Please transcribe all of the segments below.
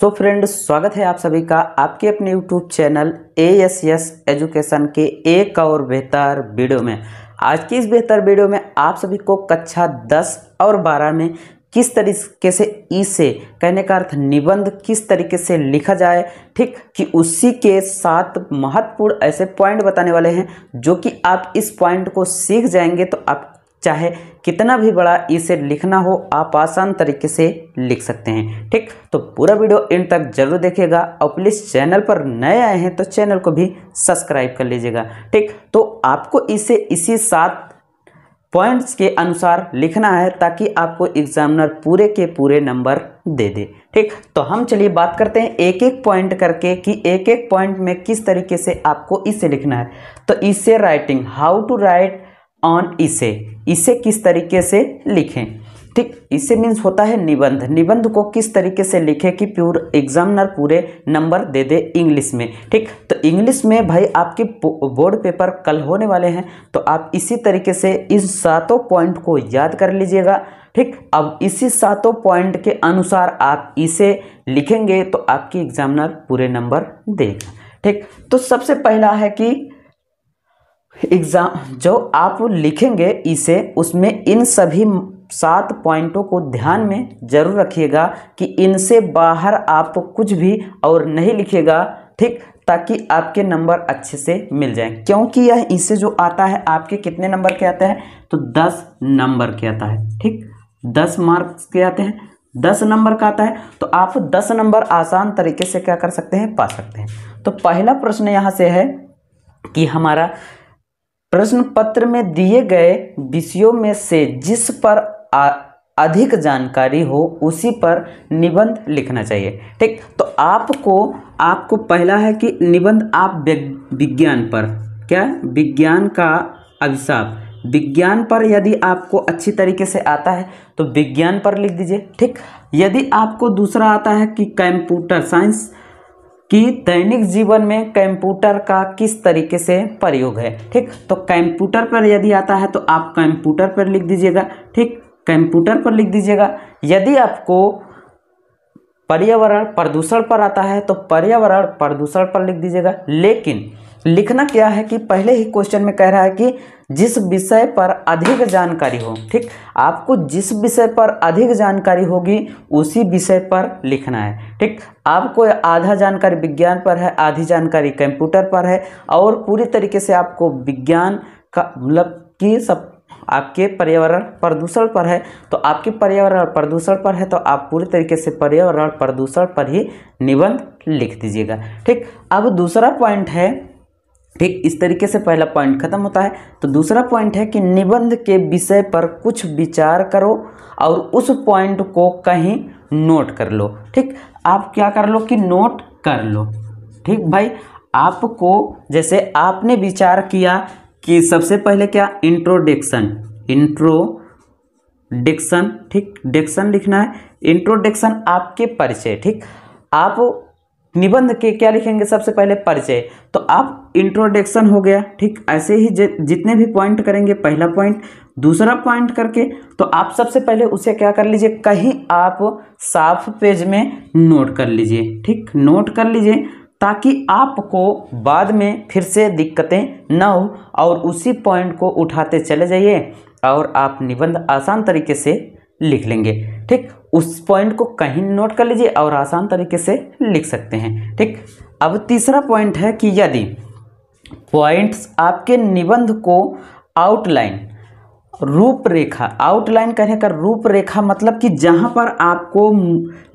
सो so friend स्वागत है आप सभी का आपके अपने YouTube channel A S S education के एक और बेहतर वीडियो में आज की इस बेहतर वीडियो में आप सभी को कक्षा 10 और 12 में किस तरीके से ई से कहने का अर्थ निबंध किस तरीके से लिखा जाए ठीक कि उसी के साथ महत्वपूर्ण ऐसे पॉइंट बताने वाले हैं जो कि आप इस पॉइंट को सीख जाएंगे तो आप चाहे कितना भी बड़ा इसे लिखना हो आप आसान तरीके से लिख सकते हैं ठीक तो पूरा वीडियो एंड तक जरूर देखेगा और प्लीज़ चैनल पर नए आए हैं तो चैनल को भी सब्सक्राइब कर लीजिएगा ठीक तो आपको इसे इसी सात पॉइंट्स के अनुसार लिखना है ताकि आपको एग्जामिनर पूरे के पूरे नंबर दे दे ठीक तो हम चलिए बात करते हैं एक एक पॉइंट करके कि एक एक पॉइंट में किस तरीके से आपको इसे लिखना है तो इसे writing how to write on इसे इसे किस तरीके से लिखें ठीक इसे मीन्स होता है निबंध निबंध को किस तरीके से लिखें कि प्योर एग्जामिनर पूरे नंबर दे दे इंग्लिश में ठीक तो इंग्लिश में भाई आपके बोर्ड पेपर कल होने वाले हैं तो आप इसी तरीके से इस सातों पॉइंट को याद कर लीजिएगा ठीक अब इसी सातों पॉइंट के अनुसार आप इसे लिखेंगे तो आपकी एग्जामिनर पूरे नंबर देगा ठीक तो सबसे पहला है कि एग्ज़ाम जो आप लिखेंगे इसे उसमें इन सभी सात पॉइंटों को ध्यान में जरूर रखिएगा कि इनसे बाहर आप कुछ भी और नहीं लिखेगा ठीक ताकि आपके नंबर अच्छे से मिल जाएं क्योंकि यह इसे जो आता है आपके कितने नंबर के आते हैं तो दस नंबर के आता है ठीक दस मार्क्स के आते हैं दस नंबर का आता है तो आप दस नंबर आसान तरीके से क्या कर सकते हैं पा सकते हैं तो पहला प्रश्न यहाँ से है कि हमारा प्रश्न पत्र में दिए गए विषयों में से जिस पर आ, अधिक जानकारी हो उसी पर निबंध लिखना चाहिए ठीक तो आपको आपको पहला है कि निबंध आप विज्ञान पर क्या विज्ञान का अभिशाप विज्ञान पर यदि आपको अच्छी तरीके से आता है तो विज्ञान पर लिख दीजिए ठीक यदि आपको दूसरा आता है कि कंप्यूटर साइंस कि दैनिक जीवन में कंप्यूटर का किस तरीके से प्रयोग है ठीक तो कंप्यूटर पर यदि आता है तो आप कंप्यूटर पर लिख दीजिएगा ठीक कंप्यूटर पर लिख दीजिएगा यदि आपको पर्यावरण प्रदूषण पर आता है तो पर्यावरण प्रदूषण पर लिख दीजिएगा लेकिन लिखना क्या है कि पहले ही क्वेश्चन में कह रहा है कि जिस विषय पर अधिक जानकारी हो ठीक आपको जिस विषय पर अधिक जानकारी होगी उसी विषय पर लिखना है ठीक आपको आधा जानकारी विज्ञान पर है आधी जानकारी कंप्यूटर पर है और पूरी तरीके से आपको विज्ञान का मतलब कि सब आपके पर्यावरण प्रदूषण पर है तो आपके पर्यावरण प्रदूषण पर है तो आप पूरी तरीके से पर्यावरण प्रदूषण पर ही निबंध लिख दीजिएगा ठीक अब दूसरा पॉइंट है ठीक इस तरीके से पहला पॉइंट खत्म होता है तो दूसरा पॉइंट है कि निबंध के विषय पर कुछ विचार करो और उस पॉइंट को कहीं नोट कर लो ठीक आप क्या कर लो कि नोट कर लो ठीक भाई आपको जैसे आपने विचार किया कि सबसे पहले क्या इंट्रोडक्शन इंट्रोडक्शन ठीक डिक्शन लिखना है इंट्रोडक्शन आपके परिचय ठीक आप निबंध के क्या लिखेंगे सबसे पहले परिचय तो आप इंट्रोडक्शन हो गया ठीक ऐसे ही जितने भी पॉइंट करेंगे पहला पॉइंट दूसरा पॉइंट करके तो आप सबसे पहले उसे क्या कर लीजिए कहीं आप साफ पेज में नोट कर लीजिए ठीक नोट कर लीजिए ताकि आपको बाद में फिर से दिक्कतें ना हो और उसी पॉइंट को उठाते चले जाइए और आप निबंध आसान तरीके से लिख लेंगे ठीक उस पॉइंट को कहीं नोट कर लीजिए और आसान तरीके से लिख सकते हैं ठीक अब तीसरा पॉइंट है कि यदि पॉइंट्स आपके निबंध को आउटलाइन रूपरेखा आउटलाइन कहने का रूपरेखा मतलब कि जहाँ पर आपको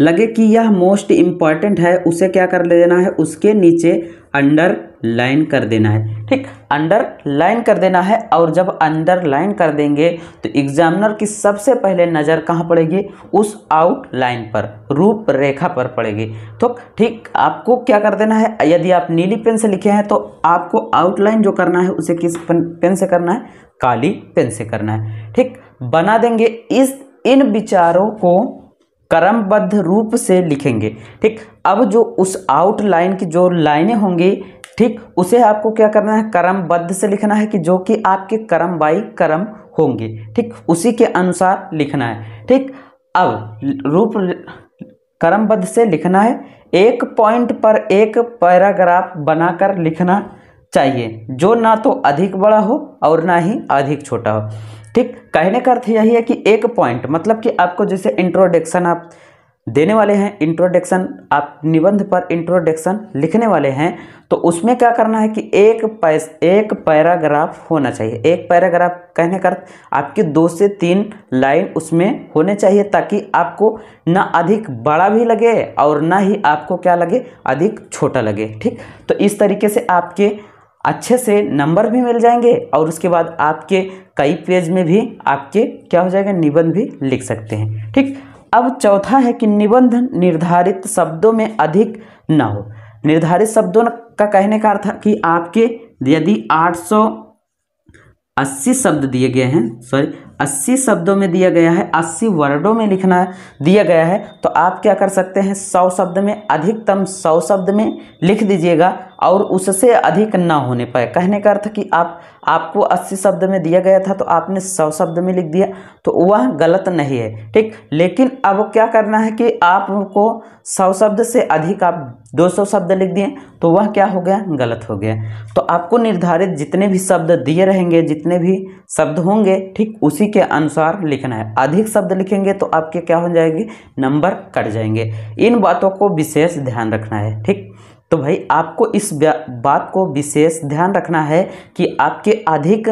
लगे कि यह मोस्ट इम्पॉर्टेंट है उसे क्या कर लेना है उसके नीचे अंडर लाइन कर देना है ठीक अंडर लाइन कर देना है और जब अंडर लाइन कर देंगे तो एग्जामिनर की सबसे पहले नज़र कहाँ पड़ेगी उस आउट लाइन पर रूप रेखा पर पड़ेगी तो ठीक आपको क्या कर देना है यदि आप नीली पेन से लिखे हैं तो आपको आउटलाइन जो करना है उसे किस पेन से करना है काली पेन से करना है ठीक बना देंगे इस इन विचारों को क्रमबद्ध रूप से लिखेंगे ठीक अब जो उस आउटलाइन की जो लाइनें होंगी ठीक उसे आपको क्या करना है क्रमबद्ध से लिखना है कि जो कि आपके कर्म बाई कर्म होंगे ठीक उसी के अनुसार लिखना है ठीक अब रूप क्रमबद्ध से लिखना है एक पॉइंट पर एक पैराग्राफ बनाकर लिखना चाहिए जो ना तो अधिक बड़ा हो और ना ही अधिक छोटा हो ठीक कहने का अर्थ यही है कि एक पॉइंट मतलब कि आपको जैसे इंट्रोडक्शन आप देने वाले हैं इंट्रोडक्शन आप निबंध पर इंट्रोडक्शन लिखने वाले हैं तो उसमें क्या करना है कि एक पैस एक पैराग्राफ होना चाहिए एक पैराग्राफ कहने का आपके दो से तीन लाइन उसमें होने चाहिए ताकि आपको ना अधिक बड़ा भी लगे और ना ही आपको क्या लगे अधिक छोटा लगे ठीक तो इस तरीके से आपके अच्छे से नंबर भी मिल जाएंगे और उसके बाद आपके कई पेज में भी आपके क्या हो जाएगा निबंध भी लिख सकते हैं ठीक अब चौथा है कि निबंध निर्धारित शब्दों में अधिक न हो निर्धारित शब्दों का कहने का अर्थ कि आपके यदि 880 शब्द दिए गए हैं सॉरी अस्सी शब्दों में दिया गया है अस्सी वर्डों में लिखना दिया गया है तो आप क्या कर सकते हैं सौ शब्द में अधिकतम सौ शब्द में लिख दीजिएगा और उससे अधिक ना होने पाए कहने का अर्थ कि आप आपको अस्सी शब्द में दिया गया था तो आपने सौ शब्द में लिख दिया तो वह गलत नहीं है ठीक लेकिन अब क्या करना है कि आपको सौ शब्द से अधिक आप 200 शब्द लिख दिए तो वह क्या हो गया गलत हो गया तो आपको निर्धारित जितने भी शब्द दिए रहेंगे जितने भी शब्द होंगे ठीक उसी के अनुसार लिखना है अधिक शब्द लिखेंगे तो आपके क्या हो जाएंगे नंबर कट जाएंगे इन बातों को विशेष ध्यान रखना है ठीक तो भाई आपको इस बात को विशेष ध्यान रखना है कि आपके अधिक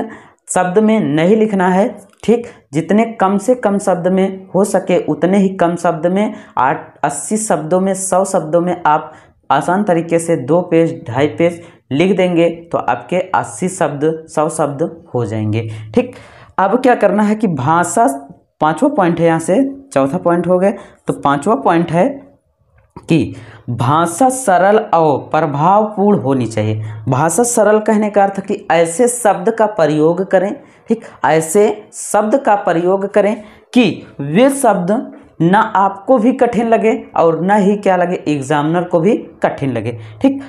शब्द में नहीं लिखना है ठीक जितने कम से कम शब्द में हो सके उतने ही कम शब्द में आठ अस्सी शब्दों में सौ शब्दों में आप आसान तरीके से दो पेज ढाई पेज लिख देंगे तो आपके 80 शब्द 100 शब्द हो जाएंगे ठीक अब क्या करना है कि भाषा पांचवा पॉइंट है यहाँ से चौथा पॉइंट हो गया तो पांचवा पॉइंट है कि भाषा सरल और प्रभावपूर्ण होनी चाहिए भाषा सरल कहने का अर्थ कि ऐसे शब्द का प्रयोग करें ठीक ऐसे शब्द का प्रयोग करें कि वे शब्द ना आपको भी कठिन लगे और ना ही क्या लगे एग्जामिनर को भी कठिन लगे ठीक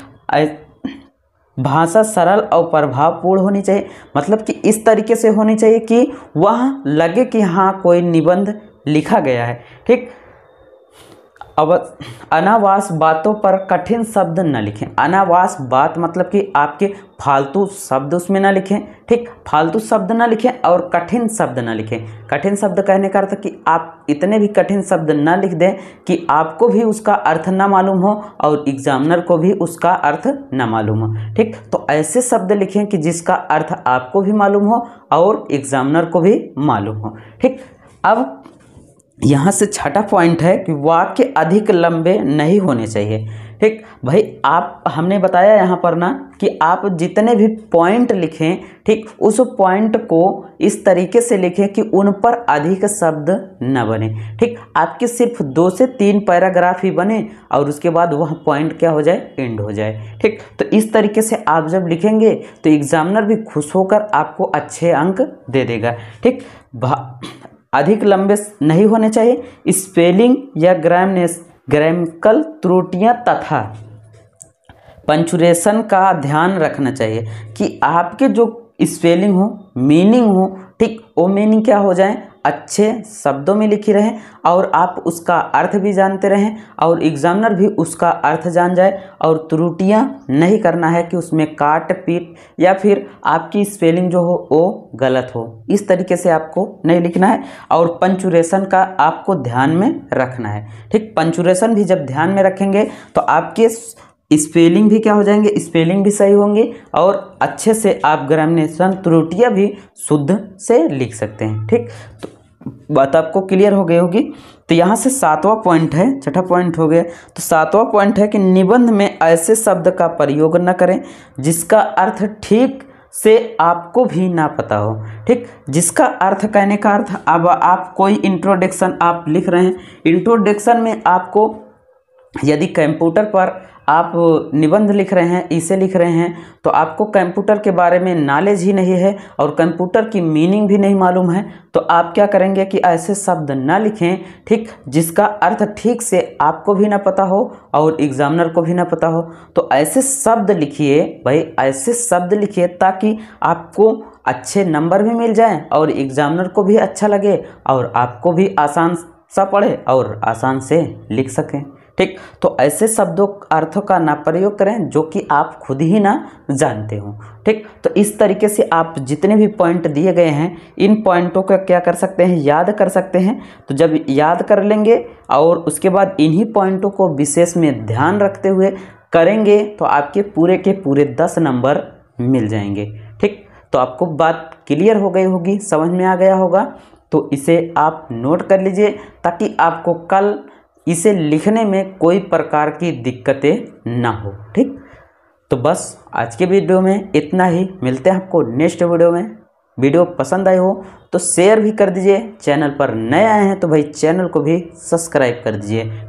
भाषा सरल और प्रभावपूर्ण होनी चाहिए मतलब कि इस तरीके से होनी चाहिए कि वह लगे कि हाँ कोई निबंध लिखा गया है ठीक अव अनावास बातों पर कठिन शब्द न लिखें अनावास बात मतलब कि आपके फालतू शब्द उसमें ना लिखें ठीक फालतू शब्द ना लिखें और कठिन शब्द ना लिखें कठिन शब्द कहने का अर्थ कि आप इतने भी कठिन शब्द ना लिख दें कि आपको भी उसका अर्थ ना मालूम हो और एग्जामिनर को भी उसका अर्थ ना मालूम हो ठीक तो ऐसे शब्द लिखें कि जिसका अर्थ आपको भी मालूम हो और एग्जामिनर को भी मालूम हो ठीक अब यहाँ से छठा पॉइंट है कि वाक्य अधिक लंबे नहीं होने चाहिए ठीक भाई आप हमने बताया यहाँ पर ना कि आप जितने भी पॉइंट लिखें ठीक उस पॉइंट को इस तरीके से लिखें कि उन पर अधिक शब्द न बने ठीक आपके सिर्फ दो से तीन पैराग्राफ ही बने और उसके बाद वह पॉइंट क्या हो जाए एंड हो जाए ठीक तो इस तरीके से आप जब लिखेंगे तो एग्जामिनर भी खुश होकर आपको अच्छे अंक दे देगा ठीक अधिक लंबे नहीं होने चाहिए स्पेलिंग या ग्रामनेस ग्रामिकल त्रुटियां तथा पंचुरेशन का ध्यान रखना चाहिए कि आपके जो स्पेलिंग हो मीनिंग हो ठीक वो मीनिंग क्या हो जाए अच्छे शब्दों में लिखी रहे और आप उसका अर्थ भी जानते रहें और एग्जामिनर भी उसका अर्थ जान जाए और त्रुटियां नहीं करना है कि उसमें काट पीट या फिर आपकी स्पेलिंग जो हो वो गलत हो इस तरीके से आपको नहीं लिखना है और पंचुरेशन का आपको ध्यान में रखना है ठीक पंचुरेशन भी जब ध्यान में रखेंगे तो आपके स्पेलिंग भी क्या हो जाएंगे स्पेलिंग भी सही होंगे और अच्छे से आप ग्रामिनेशन त्रुटियाँ भी शुद्ध से लिख सकते हैं ठीक तो बात आपको क्लियर हो गई होगी तो यहाँ से सातवां पॉइंट है छठा पॉइंट हो गया तो सातवां पॉइंट है कि निबंध में ऐसे शब्द का प्रयोग न करें जिसका अर्थ ठीक से आपको भी ना पता हो ठीक जिसका अर्थ कहने का अर्थ अब आप कोई इंट्रोडक्शन आप लिख रहे हैं इंट्रोडक्शन में आपको यदि कंप्यूटर पर आप निबंध लिख रहे हैं इसे लिख रहे हैं तो आपको कंप्यूटर के बारे में नॉलेज ही नहीं है और कंप्यूटर की मीनिंग भी नहीं मालूम है तो आप क्या करेंगे कि ऐसे शब्द ना लिखें ठीक जिसका अर्थ ठीक से आपको भी ना पता हो और एग्ज़ामिनर को भी ना पता हो तो ऐसे शब्द लिखिए भाई ऐसे शब्द लिखिए ताकि आपको अच्छे नंबर भी मिल जाएँ और एग्ज़ामिनर को भी अच्छा लगे और आपको भी आसान सा पढ़े और आसान से लिख सकें ठीक तो ऐसे शब्दों अर्थों का ना प्रयोग करें जो कि आप खुद ही ना जानते हो ठीक तो इस तरीके से आप जितने भी पॉइंट दिए गए हैं इन पॉइंटों का क्या कर सकते हैं याद कर सकते हैं तो जब याद कर लेंगे और उसके बाद इन्हीं पॉइंटों को विशेष में ध्यान रखते हुए करेंगे तो आपके पूरे के पूरे दस नंबर मिल जाएंगे ठीक तो आपको बात क्लियर हो गई होगी समझ में आ गया होगा तो इसे आप नोट कर लीजिए ताकि आपको कल इसे लिखने में कोई प्रकार की दिक्कतें ना हो ठीक तो बस आज के वीडियो में इतना ही मिलते हैं आपको नेक्स्ट वीडियो में वीडियो पसंद आई हो तो शेयर भी कर दीजिए चैनल पर नए आए हैं तो भाई चैनल को भी सब्सक्राइब कर दीजिए